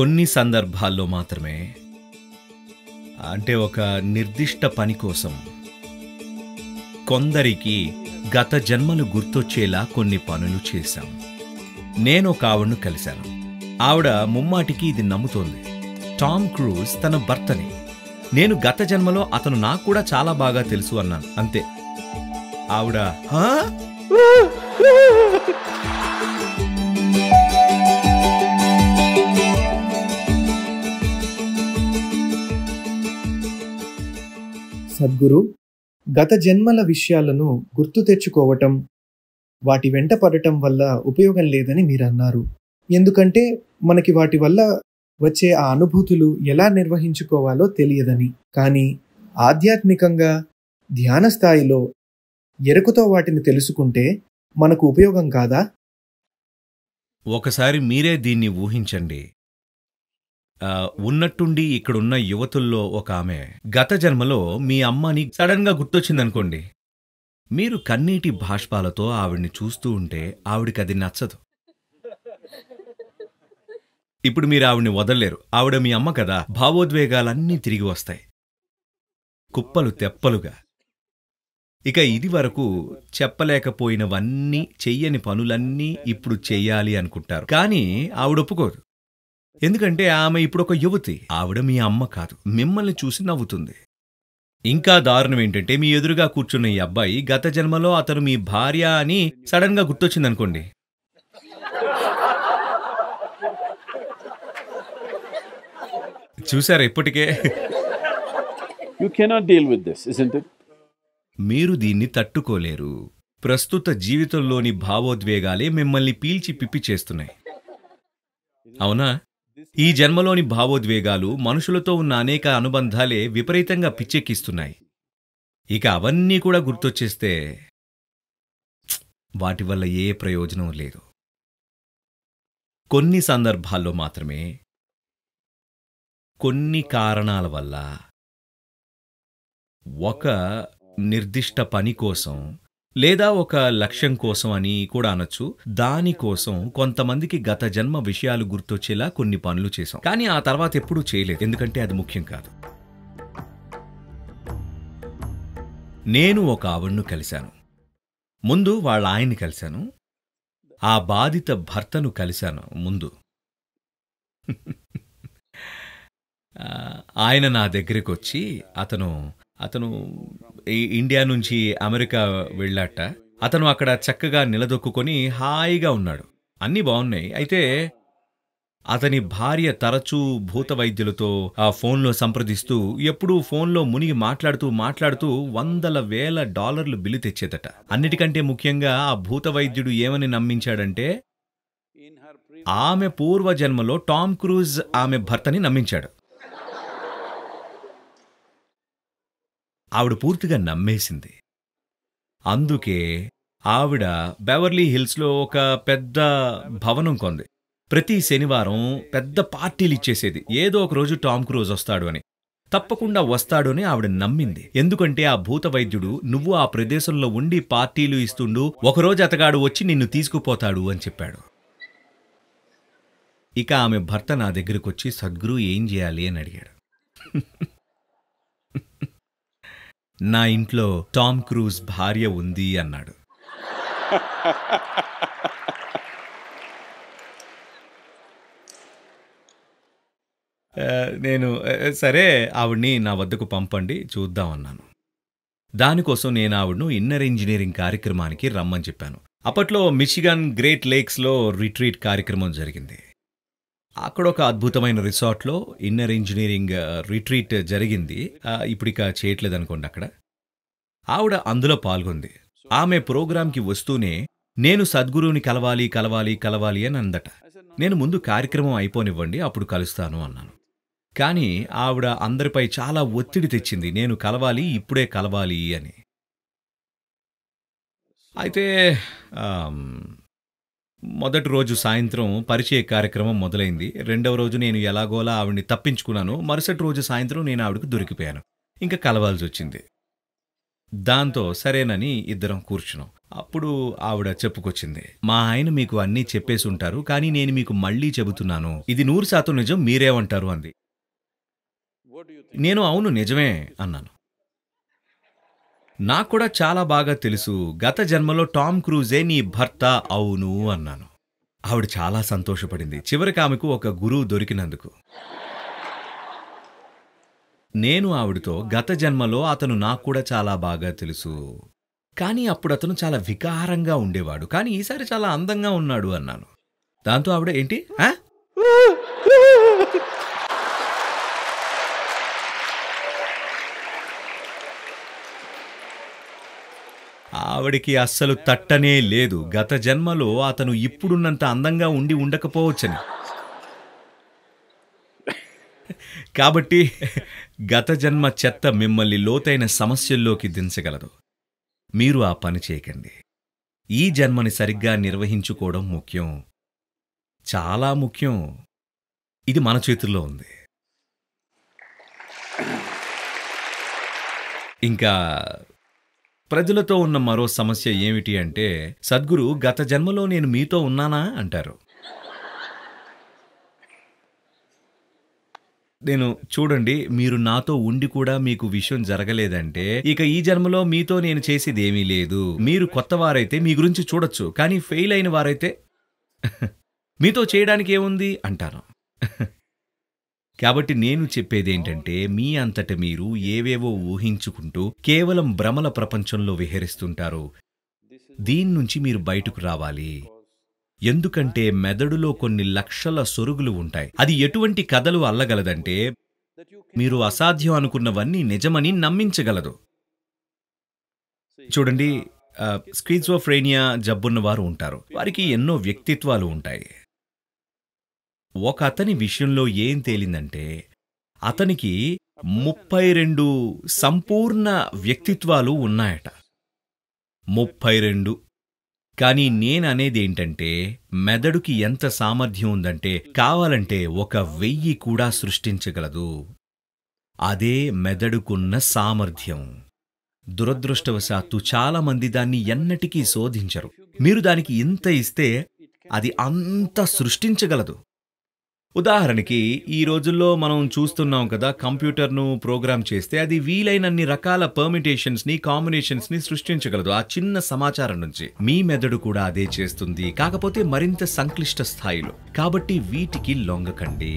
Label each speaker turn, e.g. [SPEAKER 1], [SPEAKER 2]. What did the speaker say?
[SPEAKER 1] కొన్ని సందర్భాల్లో మాత్రమే అంటే ఒక నిర్దిష్ట పని కోసం కొందరికి గత జన్మలు గుర్తొచ్చేలా కొన్ని పనులు చేశాం నేను ఒక ఆవిడను కలిశాను ఆవిడ ముమ్మాటికి ఇది నమ్ముతోంది టామ్ క్రూజ్ తన భర్తని నేను గత జన్మలో అతను నాకు కూడా చాలా బాగా తెలుసు అన్నాను అంతే ఆవిడ సద్గురు గత జన్మల విషయాలను గుర్తు తెచ్చుకోవటం వాటి వెంట పడటం వల్ల ఉపయోగం లేదని మీరు అన్నారు ఎందుకంటే మనకి వాటి వల్ల వచ్చే ఆ అనుభూతులు ఎలా నిర్వహించుకోవాలో తెలియదని కానీ ఆధ్యాత్మికంగా ధ్యాన స్థాయిలో ఎరుకతో వాటిని తెలుసుకుంటే మనకు ఉపయోగం కాదా ఒకసారి మీరే దీన్ని ఊహించండి ఉన్నట్టుండి ఇక్కడున్న యువతుల్లో ఒక ఆమె గత జన్మలో మీ అమ్మని సడన్గా గుర్తొచ్చిందనుకోండి మీరు కన్నీటి భాష్పాలతో ఆవిడ్ని చూస్తూ ఉంటే ఆవిడికి అది నచ్చదు ఇప్పుడు మీరు ఆవిడ్ని వదలలేరు ఆవిడ మీ అమ్మ కదా భావోద్వేగాలన్నీ తిరిగి వస్తాయి కుప్పలు తెప్పలుగా ఇక ఇది వరకు చెప్పలేకపోయినవన్నీ చెయ్యని పనులన్నీ ఇప్పుడు చెయ్యాలి అనుకుంటారు కానీ ఆవిడ ఒప్పుకోదు ఎందుకంటే ఆమె ఇప్పుడు ఒక యువతి ఆవిడ మీ అమ్మ కాదు మిమ్మల్ని చూసి నవ్వుతుంది ఇంకా దారుణం ఏంటంటే మీ ఎదురుగా కూర్చున్న ఈ అబ్బాయి గత జన్మలో అతను మీ భార్య అని సడన్ గా గుర్తొచ్చిందనుకోండి చూసారా ఇప్పటికే you cannot deal with this it మీరు దీన్ని తట్టుకోలేరు ప్రస్తుత జీవితంలోని భావోద్వేగాలే మిమ్మల్ని పీల్చి పిప్పి చేస్తున్నాయి అవునా ఈ జన్మలోని భావోద్వేగాలు మనుషులతో ఉన్న అనేక అనుబంధాలే విపరీతంగా పిచ్చెక్కిస్తున్నాయి ఇక అవన్నీ కూడా గుర్తొచ్చేస్తే వాటి వల్ల ఏ ప్రయోజనం లేదు కొన్ని సందర్భాల్లో మాత్రమే కొన్ని కారణాల వల్ల ఒక నిర్దిష్ట పని కోసం లేదా ఒక లక్ష్యం కోసం అని కూడా అనొచ్చు దానికోసం కొంతమందికి గత జన్మ విషయాలు గుర్తొచ్చేలా కొన్ని పనులు చేశాం కానీ ఆ తర్వాత ఎప్పుడూ చేయలేదు ఎందుకంటే అది ముఖ్యం కాదు నేను ఒక ఆవిడ్ను కలిశాను ముందు వాళ్ళ ఆయన్ని కలిశాను ఆ బాధిత భర్తను కలిశాను ముందు ఆయన నా దగ్గరికి వచ్చి అతను అతను ఇండియా నుంచి అమెరికా వెళ్ళాట అతను అక్కడ చక్కగా నిలదొక్కుని హాయిగా ఉన్నాడు అన్నీ బాగున్నాయి అయితే అతని భార్య తరచూ భూత వైద్యులతో ఆ ఫోన్లో సంప్రదిస్తూ ఎప్పుడూ ఫోన్లో మునిగి మాట్లాడుతూ మాట్లాడుతూ వందల వేల డాలర్లు బిల్లు తెచ్చేదట అన్నిటికంటే ముఖ్యంగా ఆ భూత వైద్యుడు ఏమని నమ్మించాడంటే ఆమె పూర్వజన్మలో టామ్ క్రూజ్ ఆమె భర్తని నమ్మించాడు ఆవిడ పూర్తిగా నమ్మేసింది అందుకే ఆవిడ బెవర్లీ హిల్స్లో ఒక పెద్ద భవనం కొంది ప్రతి శనివారం పెద్ద పార్టీలు ఇచ్చేసేది ఏదో ఒక రోజు టామ్ క్రూజ్ వస్తాడు అని తప్పకుండా వస్తాడు అని ఆవిడ నమ్మింది ఎందుకంటే ఆ భూత వైద్యుడు నువ్వు ఆ ప్రదేశంలో ఉండి పార్టీలు ఇస్తుండు ఒకరోజు అతగాడు వచ్చి నిన్ను తీసుకుపోతాడు అని చెప్పాడు ఇక ఆమె భర్త నా దగ్గరకొచ్చి సద్గురు ఏం చేయాలి అని అడిగాడు నా ఇంట్లో టామ్ క్రూజ్ భార్య ఉంది అన్నాడు నేను సరే ఆవిడ్ని నా వద్దకు పంపండి చూద్దామన్నాను దానికోసం నేను ఆవిడ్ను ఇన్నర్ ఇంజనీరింగ్ కార్యక్రమానికి రమ్మని చెప్పాను అప్పట్లో మిషిగన్ గ్రేట్ లేక్స్లో రిట్రీట్ కార్యక్రమం జరిగింది అక్కడ ఒక అద్భుతమైన రిసార్ట్లో ఇన్నర్ ఇంజనీరింగ్ రిట్రీట్ జరిగింది ఇప్పుడు ఇక చేయట్లేదు అనుకోండి అక్కడ ఆవిడ అందులో పాల్గొంది ఆమె ప్రోగ్రాంకి వస్తూనే నేను సద్గురువుని కలవాలి కలవాలి కలవాలి అని అందట నేను ముందు కార్యక్రమం అయిపోనివ్వండి అప్పుడు కలుస్తాను అన్నాను కానీ ఆవిడ అందరిపై చాలా ఒత్తిడి తెచ్చింది నేను కలవాలి ఇప్పుడే కలవాలి అని అయితే మొదటి రోజు సాయంత్రం పరిచయ కార్యక్రమం మొదలైంది రెండవ రోజు నేను ఎలాగోలా ఆవిడ్ని తప్పించుకున్నాను మరుసటి రోజు సాయంత్రం నేను ఆవిడకు దొరికిపోయాను ఇంకా కలవాల్సి వచ్చింది దాంతో సరేనని ఇద్దరం కూర్చున్నాం అప్పుడు ఆవిడ చెప్పుకొచ్చింది మా ఆయన మీకు అన్నీ చెప్పేసి ఉంటారు కానీ నేను మీకు మళ్ళీ చెబుతున్నాను ఇది నూరు శాతం నిజం మీరేమంటారు అంది నేను అవును నిజమే అన్నాను నాకు కూడా చాలా బాగా తెలుసు గత జన్మలో టామ్ క్రూజే నీ భర్త అవును అన్నాను ఆవిడ చాలా సంతోషపడింది చివరికి ఆమెకు ఒక గురువు దొరికినందుకు నేను ఆవిడతో గత జన్మలో అతను నాకు కూడా చాలా బాగా తెలుసు కానీ అప్పుడు అతను చాలా వికారంగా ఉండేవాడు కానీ ఈసారి చాలా అందంగా ఉన్నాడు అన్నాను దాంతో ఆవిడ ఏంటి ఆవిడికి అస్సలు తట్టనే లేదు గత జన్మలో అతను ఇప్పుడున్నంత అందంగా ఉండి ఉండకపోవచ్చని కాబట్టి గత జన్మ చెత్త మిమ్మల్ని లోతైన సమస్యల్లోకి దించగలదు మీరు ఆ పని చేయకండి ఈ జన్మని సరిగ్గా నిర్వహించుకోవడం ముఖ్యం చాలా ముఖ్యం ఇది మన చేతుల్లో ఉంది ఇంకా ప్రజలతో ఉన్న మరో సమస్య ఏమిటి అంటే సద్గురు గత జన్మలో నేను మీతో ఉన్నానా అంటారు నేను చూడండి మీరు నాతో ఉండి కూడా మీకు విషయం జరగలేదంటే ఇక ఈ జన్మలో మీతో నేను చేసేది ఏమీ లేదు మీరు కొత్త వారైతే మీ గురించి చూడొచ్చు కానీ ఫెయిల్ అయిన వారైతే మీతో చేయడానికి ఏముంది అంటాను కాబట్టి నేను చెప్పేదేంటంటే మీ అంతట మీరు ఏవేవో ఊహించుకుంటూ కేవలం భ్రమల ప్రపంచంలో విహరిస్తుంటారు దీని నుంచి మీరు బయటకు రావాలి ఎందుకంటే మెదడులో కొన్ని లక్షల సొరుగులు ఉంటాయి అది ఎటువంటి కథలు అల్లగలదంటే మీరు అసాధ్యం అనుకున్నవన్నీ నిజమని నమ్మించగలదు చూడండి స్క్రీజోఫ్రేనియా జబ్బున్న వారు ఉంటారు వారికి ఎన్నో వ్యక్తిత్వాలు ఉంటాయి ఒక అతని విషయంలో ఏం తేలిందంటే అతనికి ముప్పై రెండు సంపూర్ణ వ్యక్తిత్వాలు ఉన్నాయట ముప్పై రెండు కానీ నేననేదేంటంటే మెదడుకి ఎంత సామర్థ్యం ఉందంటే కావాలంటే ఒక వెయ్యి కూడా సృష్టించగలదు అదే మెదడుకున్న సామర్థ్యం దురదృష్టవశాత్తు చాలామంది దాన్ని ఎన్నటికీ శోధించరు మీరు దానికి ఇంత ఇస్తే అది అంత సృష్టించగలదు ఉదాహరణకి ఈ రోజుల్లో మనం చూస్తున్నాం కదా కంప్యూటర్ను ప్రోగ్రామ్ చేస్తే అది వీలైనన్ని రకాల పర్మిటేషన్స్ని కాంబినేషన్స్ని సృష్టించగలదు ఆ చిన్న సమాచారం నుంచి మీ మెదడు కూడా అదే చేస్తుంది కాకపోతే మరింత సంక్లిష్ట స్థాయిలో కాబట్టి వీటికి లొంగకండి